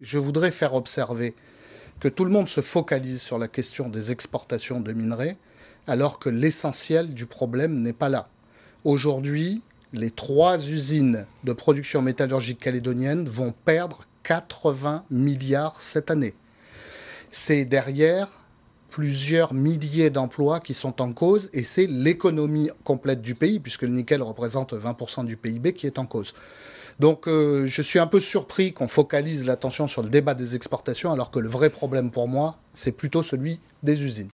Je voudrais faire observer que tout le monde se focalise sur la question des exportations de minerais, alors que l'essentiel du problème n'est pas là. Aujourd'hui, les trois usines de production métallurgique calédonienne vont perdre 80 milliards cette année. C'est derrière plusieurs milliers d'emplois qui sont en cause et c'est l'économie complète du pays, puisque le nickel représente 20% du PIB, qui est en cause. Donc euh, je suis un peu surpris qu'on focalise l'attention sur le débat des exportations alors que le vrai problème pour moi, c'est plutôt celui des usines.